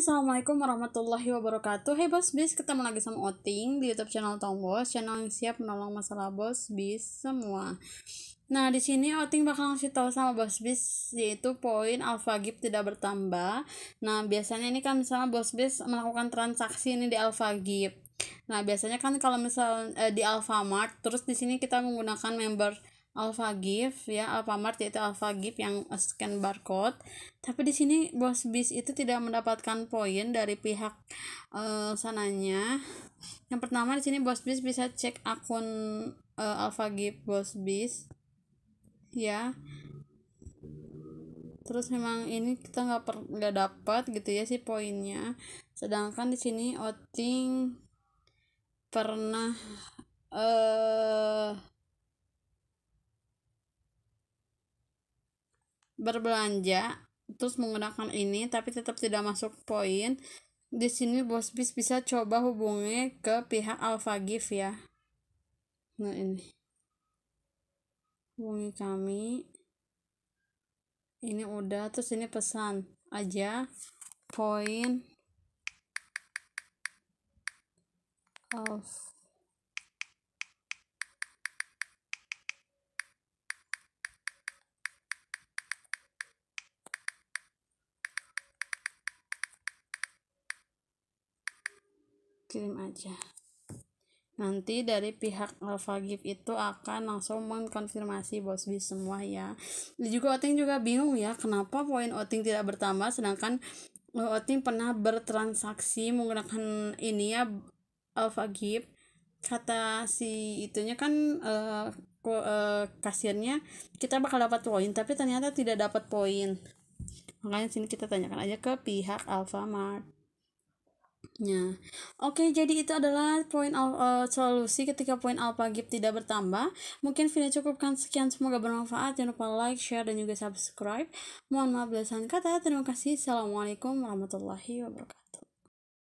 Assalamualaikum warahmatullahi wabarakatuh Hey Bos Bis, ketemu lagi sama Oting di YouTube channel Tong Bos Channel yang siap menolong masalah Bos Bis semua Nah, di sini Oting bakal ngasih tahu sama Bos Bis Yaitu poin Gift tidak bertambah Nah, biasanya ini kan misalnya Bos Bis melakukan transaksi ini di Gift Nah, biasanya kan kalau misalnya eh, di Alfamart Terus di sini kita menggunakan member Alphagif ya Alfamart yaitu Alphagif yang scan barcode tapi di sini bos bis itu tidak mendapatkan poin dari pihak uh, sananya yang pertama di sini bos bis bisa cek akun uh, eh, Alphagif bos bis ya terus memang ini kita nggak per nggak dapat gitu ya si poinnya sedangkan di sini Otting pernah eh berbelanja terus menggunakan ini tapi tetap tidak masuk poin di sini bos bis bisa coba hubungi ke pihak Alpha Gift ya nah ini hubungi kami ini udah terus ini pesan aja poin Alpha kirim aja nanti dari pihak Alpha Gift itu akan langsung mengkonfirmasi bos bis semua ya Ini juga Oting juga bingung ya kenapa poin Oting tidak bertambah sedangkan eh, Oting pernah bertransaksi menggunakan ini ya Alpha Gift kata si itunya kan uh, eh, uh, eh, kasirnya kita bakal dapat poin tapi ternyata tidak dapat poin makanya sini kita tanyakan aja ke pihak Alfamart gapnya. Oke, jadi itu adalah poin uh, solusi ketika poin alpha-gib tidak bertambah. Mungkin video cukupkan sekian, semoga bermanfaat. Jangan lupa like, share, dan juga subscribe. Mohon maaf belasan kata. Terima kasih. Assalamualaikum warahmatullahi wabarakatuh.